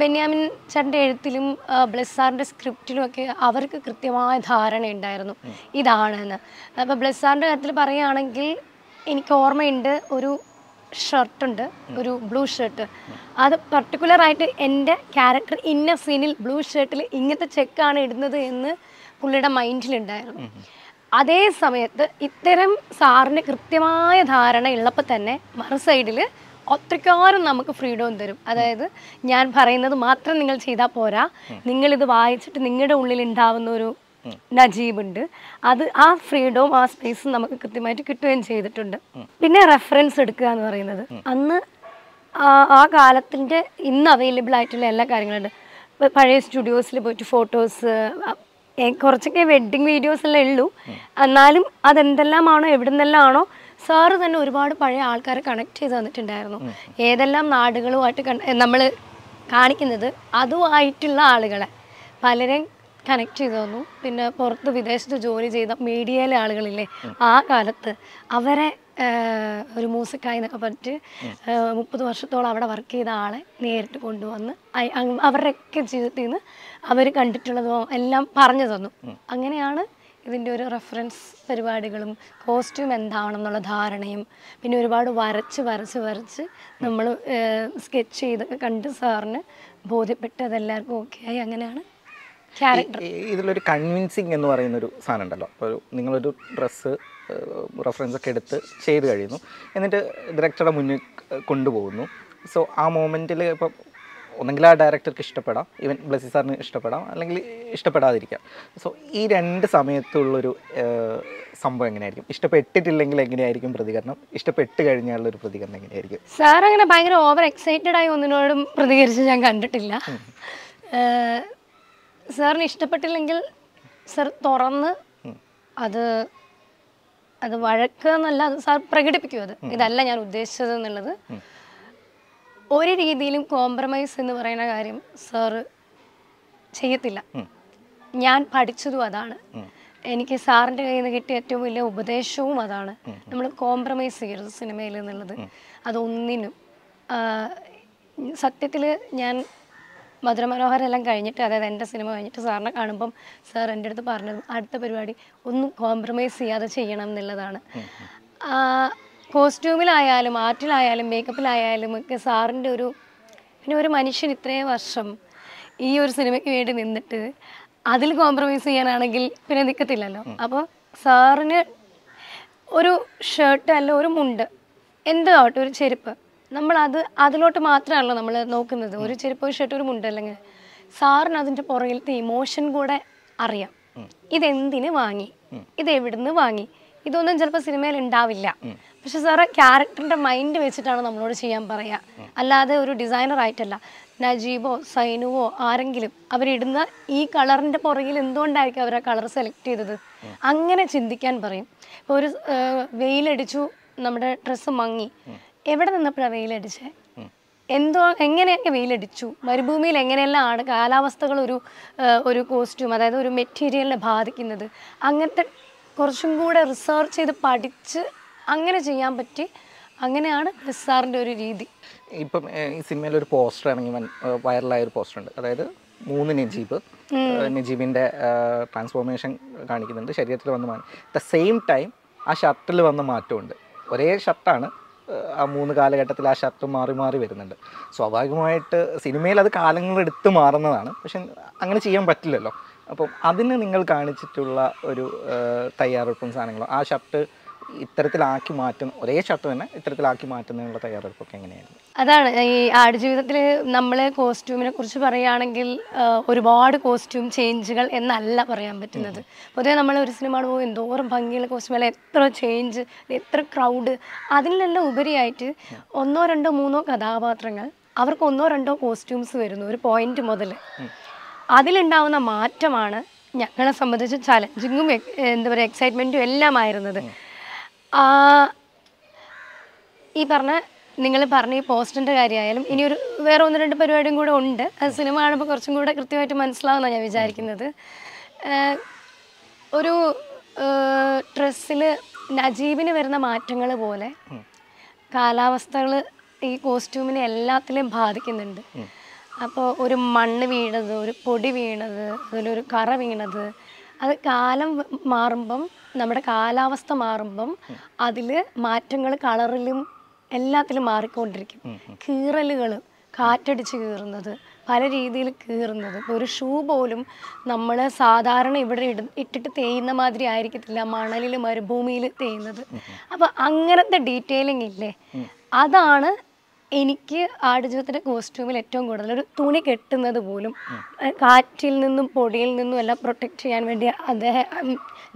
ബെന്യാമിൻ ചേട്ടൻ്റെ എഴുത്തിലും ബ്ലസ് സ്ക്രിപ്റ്റിലും ഒക്കെ അവർക്ക് കൃത്യമായ ധാരണ ഉണ്ടായിരുന്നു ഇതാണെന്ന് അപ്പോൾ ബ്ലസ് കാര്യത്തിൽ പറയുകയാണെങ്കിൽ എനിക്ക് ഓർമ്മയുണ്ട് ഒരു ഷർട്ടുണ്ട് ഒരു ബ്ലൂ ഷർട്ട് അത് പർട്ടിക്കുലറായിട്ട് എൻ്റെ ക്യാരക്ടർ ഇന്ന സീനിൽ ബ്ലൂ ഷർട്ടിൽ ഇങ്ങനത്തെ ചെക്കാണ് ഇടുന്നത് എന്ന് പുള്ളിയുടെ മൈൻഡിലുണ്ടായിരുന്നു അതേ സമയത്ത് ഇത്തരം സാറിന് കൃത്യമായ ധാരണ ഉള്ളപ്പോൾ തന്നെ മറു സൈഡിൽ ഒത്തിരിക്കാരും നമുക്ക് ഫ്രീഡവും തരും അതായത് ഞാൻ പറയുന്നത് മാത്രം നിങ്ങൾ ചെയ്താൽ പോരാ നിങ്ങളിത് വായിച്ചിട്ട് നിങ്ങളുടെ ഉള്ളിൽ ഉണ്ടാവുന്ന ഒരു നജീബ് ഉണ്ട് അത് ആ ഫ്രീഡവും ആ സ്പേസും നമുക്ക് കൃത്യമായിട്ട് കിട്ടുകയും ചെയ്തിട്ടുണ്ട് പിന്നെ റെഫറൻസ് എടുക്കുക എന്ന് പറയുന്നത് അന്ന് ആ കാലത്തിൻ്റെ ഇന്ന് അവൈലബിൾ ആയിട്ടുള്ള എല്ലാ കാര്യങ്ങളുണ്ട് പഴയ സ്റ്റുഡിയോസിൽ പോയിട്ട് ഫോട്ടോസ് കുറച്ചൊക്കെ വെഡ്ഡിങ് വീഡിയോസ് എല്ലാം ഉള്ളൂ എന്നാലും അതെന്തെല്ലാമാണോ എവിടെ ആണോ സാറ് തന്നെ ഒരുപാട് പഴയ ആൾക്കാരെ കണക്ട് ചെയ്ത് തന്നിട്ടുണ്ടായിരുന്നു ഏതെല്ലാം നാടുകളുമായിട്ട് നമ്മൾ കാണിക്കുന്നത് അതുമായിട്ടുള്ള ആളുകളെ പലരെയും കണക്ട് ചെയ്തു തന്നു പിന്നെ പുറത്ത് വിദേശത്ത് ജോലി ചെയ്ത മീഡിയയിലെ ആളുകളില്ലേ ആ കാലത്ത് അവരെ ഒരു മൂസക്കായി എന്നൊക്കെ പറഞ്ഞിട്ട് മുപ്പത് വർഷത്തോളം അവിടെ വർക്ക് ചെയ്ത ആളെ നേരിട്ട് കൊണ്ടുവന്ന് അവരുടെയൊക്കെ ജീവിതത്തിൽ നിന്ന് അവർ കണ്ടിട്ടുള്ളതോ എല്ലാം പറഞ്ഞു തന്നു അങ്ങനെയാണ് ഇതിൻ്റെ ഒരു റെഫറൻസ് പരിപാടികളും കോസ്റ്റ്യൂം എന്നുള്ള ധാരണയും പിന്നെ ഒരുപാട് വരച്ച് വരച്ച് വരച്ച് നമ്മൾ സ്കെച്ച് ചെയ്ത് കണ്ട് സാറിന് ബോധ്യപ്പെട്ട് അതെല്ലാവർക്കും ഓക്കെ ആയി അങ്ങനെയാണ് ക്യാരക്ടർ ഇതിലൊരു കൺവിൻസിങ് എന്ന് പറയുന്ന ഒരു സാധനം ഉണ്ടല്ലോ ഒരു നിങ്ങളൊരു ഡ്രസ്സ് റെഫറൻസ് ഒക്കെ എടുത്ത് ചെയ്ത് കഴിയുന്നു എന്നിട്ട് ഡയറക്ടറുടെ മുന്നിൽ കൊണ്ടുപോകുന്നു സോ ആ മോമെൻറ്റിൽ ഇപ്പം ഒന്നെങ്കിൽ ആ ഡയറക്ടർക്ക് ഇഷ്ടപ്പെടാം ഈവൻ ബ്ലസ്സി സാറിന് ഇഷ്ടപ്പെടാം അല്ലെങ്കിൽ ഇഷ്ടപ്പെടാതിരിക്കാം സോ ഈ രണ്ട് സമയത്തുള്ളൊരു സംഭവം എങ്ങനെയായിരിക്കും ഇഷ്ടപ്പെട്ടിട്ടില്ലെങ്കിൽ എങ്ങനെയായിരിക്കും പ്രതികരണം ഇഷ്ടപ്പെട്ട് കഴിഞ്ഞാലുള്ള ഒരു പ്രതികരണം എങ്ങനെയായിരിക്കും സാർ അങ്ങനെ ഭയങ്കര ഓവർ എക്സൈറ്റഡ് ആയി ഒന്നിനോടും പ്രതികരിച്ച് ഞാൻ കണ്ടിട്ടില്ല സാറിന് ഇഷ്ടപ്പെട്ടില്ലെങ്കിൽ സാർ തുറന്ന് അത് അത് വഴക്ക് എന്നല്ല സാർ പ്രകടിപ്പിക്കും അത് ഇതല്ല ഞാൻ ഉദ്ദേശിച്ചത് എന്നുള്ളത് ഒരു രീതിയിലും കോംപ്രമൈസ് എന്ന് പറയുന്ന കാര്യം സാറ് ചെയ്യത്തില്ല ഞാൻ പഠിച്ചതും അതാണ് എനിക്ക് സാറിൻ്റെ കയ്യിൽ നിന്ന് കിട്ടിയ ഏറ്റവും വലിയ ഉപദേശവും അതാണ് നമ്മൾ കോംപ്രമൈസ് ചെയ്യരുത് സിനിമയിൽ എന്നുള്ളത് അതൊന്നിനും സത്യത്തിൽ ഞാൻ മധുരമനോഹരെല്ലാം കഴിഞ്ഞിട്ട് അതായത് എൻ്റെ സിനിമ കഴിഞ്ഞിട്ട് സാറിനെ കാണുമ്പം സാർ എൻ്റെ അടുത്ത് പറഞ്ഞത് അടുത്ത പരിപാടി ഒന്നും കോംപ്രമൈസ് ചെയ്യാതെ ചെയ്യണം എന്നുള്ളതാണ് കോസ്റ്റ്യൂമിലായാലും ആർട്ടിലായാലും മേക്കപ്പിലായാലും ഒക്കെ സാറിൻ്റെ ഒരു പിന്നെ ഒരു മനുഷ്യൻ ഇത്രയും വർഷം ഈ ഒരു സിനിമയ്ക്ക് വേണ്ടി നിന്നിട്ട് അതിൽ കോംപ്രമൈസ് ചെയ്യാനാണെങ്കിൽ പിന്നെ നിൽക്കത്തില്ലല്ലോ അപ്പോൾ സാറിന് ഒരു ഷർട്ട് അല്ല ഒരു മുണ്ട് ആവട്ടെ ഒരു ചെരുപ്പ് അത് അതിലോട്ട് മാത്രമാണല്ലോ നമ്മൾ നോക്കുന്നത് ഒരു ചെരുപ്പ് ഒരു ഷർട്ട് ഒരു മുണ്ട് അല്ലെങ്കിൽ സാറിന് അതിൻ്റെ പുറകിലത്തെ ഇമോഷൻ കൂടെ അറിയാം ഇതെന്തിന് വാങ്ങി ഇത് എവിടുന്ന് വാങ്ങി ഇതൊന്നും ചിലപ്പോൾ സിനിമയിൽ ഉണ്ടാവില്ല പക്ഷെ സാറ് ക്യാരക്ടറിന്റെ മൈൻഡ് വെച്ചിട്ടാണ് നമ്മളോട് ചെയ്യാൻ പറയുക അല്ലാതെ ഒരു ഡിസൈനർ ആയിട്ടല്ല നജീബോ സൈനുവോ ആരെങ്കിലും അവരിടുന്ന ഈ കളറിന്റെ പുറകിൽ എന്തുകൊണ്ടായിരിക്കും അവർ ആ കളർ സെലക്ട് ചെയ്തത് അങ്ങനെ ചിന്തിക്കാൻ പറയും ഇപ്പൊ ഒരു വെയിലടിച്ചു നമ്മുടെ ഡ്രസ്സ് മങ്ങി എവിടെ നിന്നപ്പോഴാണ് വെയിലടിച്ചേ എന്തോ എങ്ങനെയൊക്കെ വെയിലടിച്ചു മരുഭൂമിയിൽ എങ്ങനെയെല്ലാം ആണ് കാലാവസ്ഥകൾ ഒരു ഒരു കോസ്റ്റ്യൂം അതായത് ഒരു മെറ്റീരിയലിനെ ബാധിക്കുന്നത് അങ്ങനത്തെ കുറച്ചും കൂടെ റിസർച്ച് ചെയ്ത് പഠിച്ച് അങ്ങനെ ചെയ്യാൻ പറ്റി അങ്ങനെയാണ് നിസ്സാറിൻ്റെ ഒരു രീതി ഇപ്പം ഈ സിനിമയിൽ ഒരു പോസ്റ്റർ ആണെങ്കിൽ വൈറലായ ഒരു പോസ്റ്റർ ഉണ്ട് അതായത് മൂന്ന് നജീബ് നജീബിൻ്റെ ട്രാൻസ്ഫോർമേഷൻ കാണിക്കുന്നുണ്ട് ശരീരത്തിൽ വന്ന് മാറ്റം ദ സെയിം ടൈം ആ ഷർട്ടിൽ വന്ന മാറ്റമുണ്ട് ഒരേ ഷർട്ടാണ് ആ മൂന്ന് കാലഘട്ടത്തിൽ ആ ഷർട്ട് മാറി മാറി വരുന്നുണ്ട് സ്വാഭാവികമായിട്ട് സിനിമയിൽ അത് കാലങ്ങളെടുത്ത് മാറുന്നതാണ് പക്ഷെ അങ്ങനെ ചെയ്യാൻ പറ്റില്ലല്ലോ അപ്പം അതിന് നിങ്ങൾ കാണിച്ചിട്ടുള്ള ഒരു തയ്യാറെടുപ്പും സാധനങ്ങളും ആ ഷർട്ട് ഇത്തരത്തിലാക്കി മാറ്റുന്ന ഒരേ ഷർട്ട് തന്നെ ഇത്തരത്തിലാക്കി മാറ്റുന്നതിനുള്ള തയ്യാറെടുപ്പൊക്കെ എങ്ങനെയായിരുന്നു അതാണ് ഈ ആടുജീവിതത്തിൽ നമ്മൾ കോസ്റ്റ്യൂമിനെ കുറിച്ച് പറയുകയാണെങ്കിൽ ഒരുപാട് കോസ്റ്റ്യൂം ചേഞ്ചുകൾ എന്നല്ല പറയാൻ പറ്റുന്നത് പൊതുവെ നമ്മൾ ഒരു സിനിമ പോകും എന്തോരം ഭംഗിയുള്ള കോസ്റ്റ്യൂം എത്ര ചേഞ്ച് എത്ര ക്രൗഡ് അതിലെല്ലാം ഉപരിയായിട്ട് ഒന്നോ രണ്ടോ മൂന്നോ കഥാപാത്രങ്ങൾ അവർക്ക് ഒന്നോ രണ്ടോ കോസ്റ്റ്യൂംസ് വരുന്നു ഒരു പോയിന്റ് മുതൽ അതിലുണ്ടാവുന്ന മാറ്റമാണ് ഞങ്ങളെ സംബന്ധിച്ച് ചലഞ്ചിങ്ങും എന്താ പറയുക എക്സൈറ്റ്മെൻറ്റും എല്ലാമായിരുന്നത് ഈ പറഞ്ഞ നിങ്ങൾ പറഞ്ഞ ഈ പോസ്റ്ററിൻ്റെ കാര്യമായാലും ഇനിയൊരു വേറെ ഒന്ന് രണ്ട് പരിപാടിയും കൂടെ ഉണ്ട് അത് സിനിമ കാണുമ്പോൾ കുറച്ചും കൂടെ കൃത്യമായിട്ട് മനസ്സിലാവുന്ന ഞാൻ വിചാരിക്കുന്നത് ഒരു ഡ്രസ്സിൽ നജീബിന് വരുന്ന മാറ്റങ്ങൾ പോലെ കാലാവസ്ഥകൾ ഈ കോസ്റ്റ്യൂമിനെ എല്ലാത്തിലും ബാധിക്കുന്നുണ്ട് അപ്പോൾ ഒരു മണ്ണ് വീണത് ഒരു പൊടി വീണത് അതിലൊരു കറ വീണത് അത് കാലം മാറുമ്പം നമ്മുടെ കാലാവസ്ഥ മാറുമ്പം അതിൽ മാറ്റങ്ങൾ കളറിലും എല്ലാത്തിലും മാറിക്കൊണ്ടിരിക്കും കീറലുകൾ കാറ്റടിച്ച് കീറുന്നത് പല രീതിയിൽ കീറുന്നത് ഒരു ഷൂ പോലും നമ്മൾ സാധാരണ ഇവിടെ ഇട ഇട്ടിട്ട് തേയുന്ന മാതിരി ആയിരിക്കത്തില്ല മണലിൽ മരുഭൂമിയിൽ തേയുന്നത് അപ്പോൾ അങ്ങനത്തെ ഡീറ്റെയിലിംഗ് ഇല്ലേ അതാണ് എനിക്ക് ആടുജീവിതത്തിൻ്റെ കോസ്റ്റ്യൂമിൽ ഏറ്റവും കൂടുതൽ ഒരു തുണി കെട്ടുന്നത് പോലും കാറ്റിൽ നിന്നും പൊടിയിൽ നിന്നും എല്ലാം പ്രൊട്ടക്ട് ചെയ്യാൻ വേണ്ടി അദ്ദേഹം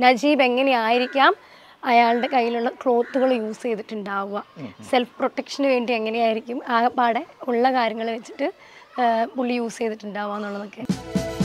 നജീബ് എങ്ങനെയായിരിക്കാം അയാളുടെ കയ്യിലുള്ള ക്ലോത്തുകൾ യൂസ് ചെയ്തിട്ടുണ്ടാവുക സെൽഫ് പ്രൊട്ടക്ഷന് വേണ്ടി എങ്ങനെയായിരിക്കും ആകെപ്പാടെ ഉള്ള കാര്യങ്ങൾ വെച്ചിട്ട് പുള്ളി യൂസ് ചെയ്തിട്ടുണ്ടാവുക എന്നുള്ളതൊക്കെ